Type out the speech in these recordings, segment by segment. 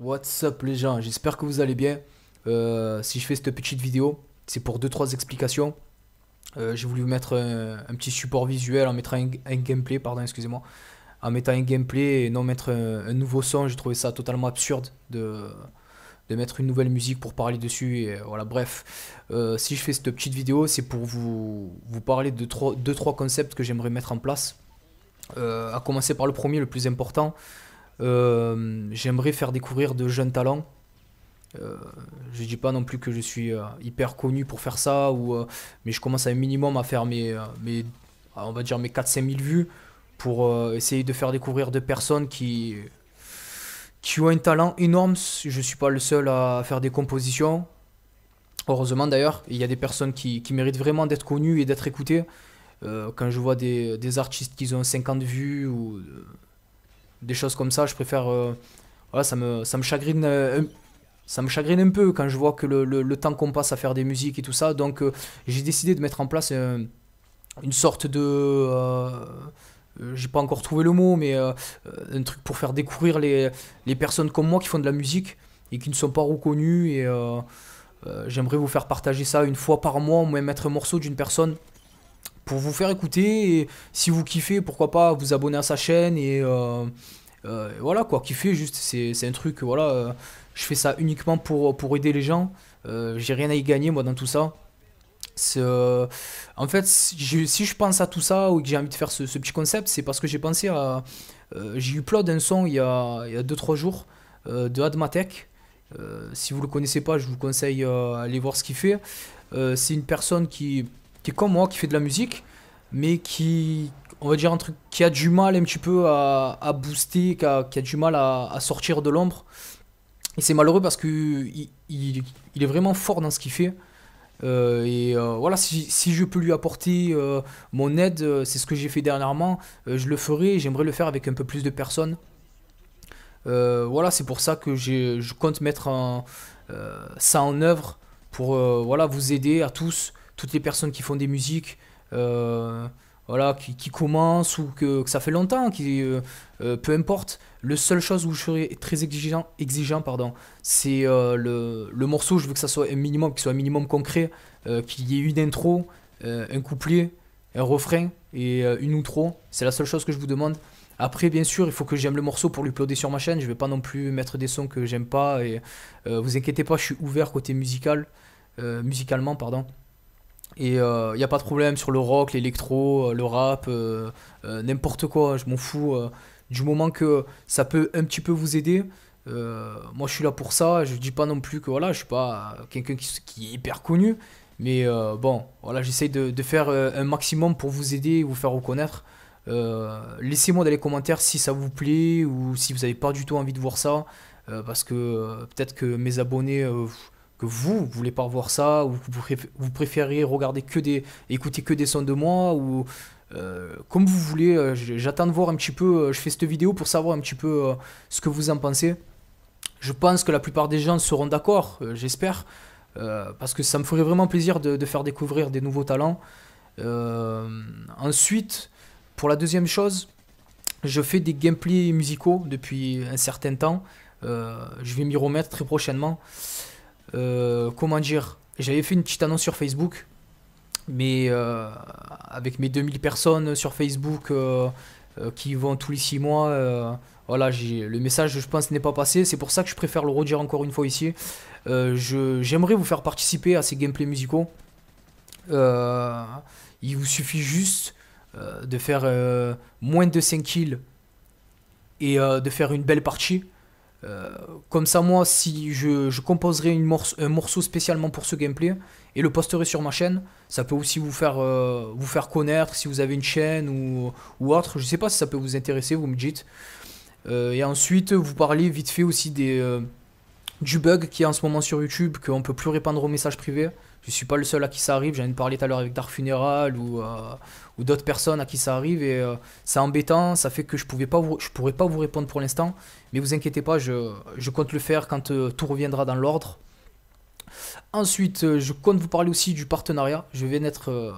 What's up les gens, j'espère que vous allez bien. Euh, si je fais cette petite vidéo, c'est pour 2-3 explications. Euh, j'ai voulu vous mettre un, petit support visuel en mettant un, gameplay, pardon, excusez-moi. En mettant un gameplay et non mettre un, nouveau son, j'ai trouvé ça totalement absurde de, de mettre une nouvelle musique pour parler dessus. Et euh, voilà, bref, si je fais cette petite vidéo, c'est pour vous, vous parler de 2-3 concepts que j'aimerais mettre en place. à commencer par le premier, le plus important. Euh, j'aimerais faire découvrir de jeunes talents. Euh, je dis pas non plus que je suis euh, hyper connu pour faire ça, ou, mais je commence à un minimum à faire mes, on va dire mes 4-5 000 vues pour essayer de faire découvrir de personnes qui, qui ont un talent énorme. Je suis pas le seul à faire des compositions. Heureusement d'ailleurs, il y a des personnes qui, méritent vraiment d'être connues et d'être écoutées. quand je vois des, des artistes qui ont 50 vues ou des choses comme ça, je préfère. Euh, voilà, ça me, ça me chagrine. Euh, ça me chagrine un peu quand je vois que le, le, temps qu'on passe à faire des musiques et tout ça. Donc euh, j'ai décidé de mettre en place une sorte de j'ai pas encore trouvé le mot, mais un truc pour faire découvrir les, personnes comme moi qui font de la musique et qui ne sont pas reconnues. Et j'aimerais vous faire partager ça une fois par mois, ou même mettre un morceau d'une personne pour vous faire écouter. Et si vous kiffez, pourquoi pas vous abonner à sa chaîne et euh, euh, voilà quoi, kiffer juste. C'est un truc, voilà, euh, je fais ça uniquement pour, pour aider les gens. J'ai rien à y gagner moi dans tout ça. en fait, si je pense à tout ça ou que j'ai envie de faire ce, petit concept, c'est parce que j'ai pensé à. j'ai eu plot d'un son il y a 2-3 jours de Admatek, si vous le connaissez pas, je vous conseille d'aller voir ce qu'il fait. c'est une personne qui qui est comme moi, qui fait de la musique, mais qui, on va dire un truc, qui a du mal un petit peu à, booster, qui a, du mal à, sortir de l'ombre. Et c'est malheureux parce que il, est vraiment fort dans ce qu'il fait. Euh, et euh, voilà, si, je peux lui apporter euh, mon aide, c'est ce que j'ai fait dernièrement, je le ferai et j'aimerais le faire avec un peu plus de personnes. voilà, c'est pour ça que je compte mettre ça en œuvre pour voilà, vous aider à tous toutes les personnes qui font des musiques euh, voilà, qui, commencent ou que, ça fait longtemps, qui, euh, euh, peu importe. Le seul chose où je serais très exigeant, exigeant pardon, c'est le, morceau, je veux que ça soit un minimum, qu'il soit un minimum concret, qu'il y ait une intro, un couplet, un refrain et une outro. C'est la seule chose que je vous demande. Après, bien sûr, il faut que j'aime le morceau pour l'uploader sur ma chaîne. Je ne vais pas non plus mettre des sons que j'aime pas. Et vous inquiétez pas, je suis ouvert côté musical, musicalement, pardon. Et il euh, n'y a pas de problème sur le rock, l'électro, euh, le rap, euh, n'importe quoi, je m'en fous. du moment que ça peut un petit peu vous aider, moi je suis là pour ça. Je ne dis pas non plus que voilà, je suis pas quelqu'un qui, est hyper connu. Mais bon, voilà, j'essaie de, faire un maximum pour vous aider, et vous faire reconnaître. Laissez-moi dans les commentaires si ça vous plaît ou si vous n'avez pas du tout envie de voir ça. parce que peut-être que mes abonnés que vous voulez pas voir ça, ou que vous, préférez regarder que des, écouter que des sons de moi, ou euh, comme vous voulez. Euh, j'attends de voir un petit peu. Euh, je fais cette vidéo pour savoir un petit peu ce que vous en pensez. Je pense que la plupart des gens seront d'accord, j'espère, parce que ça me ferait vraiment plaisir de, de faire découvrir des nouveaux talents. ensuite, pour la deuxième chose, je fais des gameplays musicaux depuis un certain temps. je vais m'y remettre très prochainement. Euh, comment dire, j'avais fait une petite annonce sur Facebook, mais euh, avec mes 2000 personnes sur Facebook euh, qui vont tous les 6 mois, voilà, le message, je pense, n'est pas passé. C'est pour ça que je préfère le redire encore une fois ici. J'aimerais vous faire participer à ces gameplays musicaux. il vous suffit juste de faire moins de 5 kills et de faire une belle partie euh, comme ça, moi, si je, composerai un morceau spécialement pour ce gameplay et le posterai sur ma chaîne, ça peut aussi vous faire, euh, vous faire connaître si vous avez une chaîne ou, autre. Je sais pas si ça peut vous intéresser, vous me dites. Euh, et ensuite, vous parlez vite fait aussi des, du bug qui est en ce moment sur YouTube, qu'on peut plus répandre aux messages privés je suis pas le seul à qui ça arrive. J'en ai parlé tout à l'heure avec Dark Funeral ou, euh, d'autres personnes à qui ça arrive. Et euh, c'est embêtant, ça fait que je pouvais pas je pourrais pas vous répondre pour l'instant. Mais vous inquiétez pas, je, compte le faire quand euh, tout reviendra dans l'ordre. Ensuite, je compte vous parler aussi du partenariat. Je vais naître,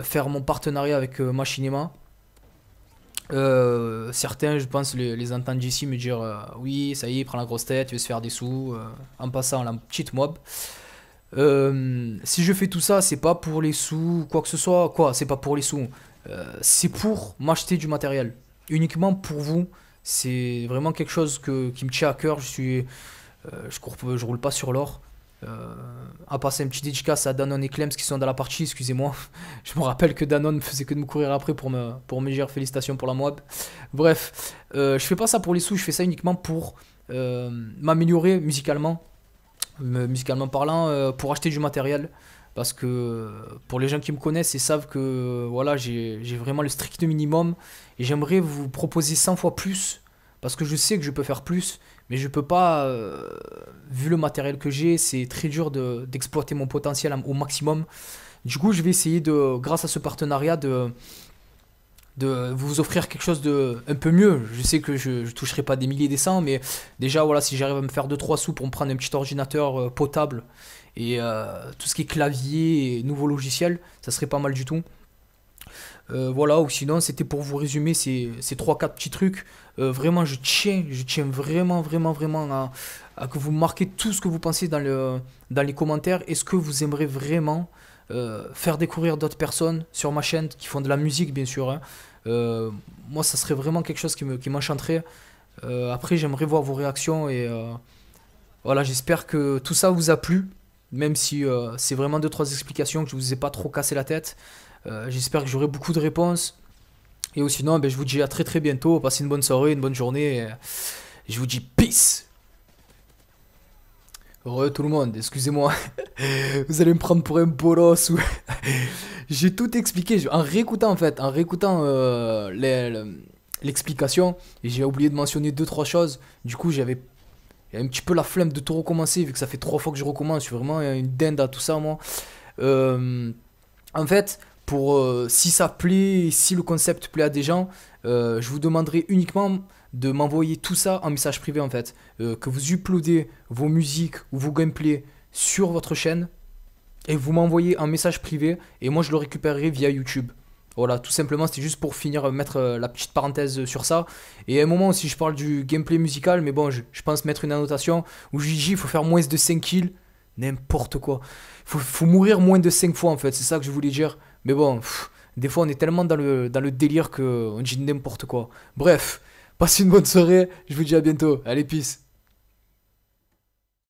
faire mon partenariat avec Machinima. certains, je pense, les, entendent ici me dire Oui, ça y est, prends la grosse tête, tu veux se faire des sous. en passant, la petite mob. Euh, si je fais tout ça, c'est pas pour les sous, quoi que ce soit, quoi, c'est pas pour les sous. Euh, c'est pour m'acheter du matériel, uniquement pour vous. C'est vraiment quelque chose que, qui me tient à cœur. Je suis, euh, je, cours, je roule pas sur l'or. à passer un petit dédicace à Danone et Clems qui sont dans la partie, excusez-moi. Je me rappelle que Danone faisait que de me courir après pour me, pour me dire félicitations pour la moab. Bref, je fais pas ça pour les sous, je fais ça uniquement pour m'améliorer musicalement musicalement parlant, euh, pour acheter du matériel. Parce que pour les gens qui me connaissent, et savent que voilà, j'ai vraiment le strict minimum. Et j'aimerais vous proposer 100 fois plus. Parce que je sais que je peux faire plus. Mais je peux pas, euh, vu le matériel que j'ai, c'est très dur d'exploiter mon potentiel au maximum. Du coup, je vais essayer de, grâce à ce partenariat, de, de vous offrir quelque chose de un peu mieux. Je sais que je, ne toucherai pas des milliers des cents, mais déjà voilà, si j'arrive à me faire 2-3 sous pour me prendre un petit ordinateur euh, potable et euh, tout ce qui est clavier et nouveaux logiciels, ça serait pas mal du tout. Euh, voilà, ou sinon c'était pour vous résumer ces, ces 3-4 petits trucs. vraiment, je tiens, je tiens vraiment, vraiment, vraiment à, que vous marquez tout ce que vous pensez dans, le, dans les commentaires est ce que vous aimerez vraiment euh, faire découvrir d'autres personnes sur ma chaîne qui font de la musique, bien sûr. Hein. Euh, moi, ça serait vraiment quelque chose qui m'enchanterait. Me, euh, après, j'aimerais voir vos réactions et voilà, j'espère que tout ça vous a plu, même si c'est vraiment deux trois explications que je vous ai pas trop cassé la tête. j'espère que j'aurai beaucoup de réponses. Et sinon, ben, je vous dis à très très bientôt. Passez une bonne soirée, une bonne journée. Et je vous dis peace Heureux tout le monde, excusez-moi. Vous allez me prendre pour un bolos ou. J'ai tout expliqué en réécoutant en fait, en réécoutant euh, l'explication. Et j'ai oublié de mentionner deux trois choses. Du coup, j'avais un petit peu la flemme de tout recommencer vu que ça fait trois fois que je recommence. Je suis vraiment une dinde à tout ça moi. Euh, en fait, pour euh, si ça plaît, si le concept plaît à des gens, je vous demanderai uniquement de m'envoyer tout ça en message privé en fait. Euh, que vous uploadez vos musiques ou vos gameplays sur votre chaîne et vous m'envoyez un message privé et moi je le récupérerai via YouTube. Voilà, tout simplement, c'était juste pour finir, euh, mettre euh, la petite parenthèse sur ça. Et à un moment si je parle du gameplay musical, mais bon, je, pense mettre une annotation où je dis il faut faire moins de 5 kills. N'importe quoi. faut, mourir moins de 5 fois en fait, c'est ça que je voulais dire. Mais bon, des fois on est tellement dans le, dans le délire qu'on dit n'importe quoi. Bref, Passez une bonne soirée. Je vous dis à bientôt. Allez, peace.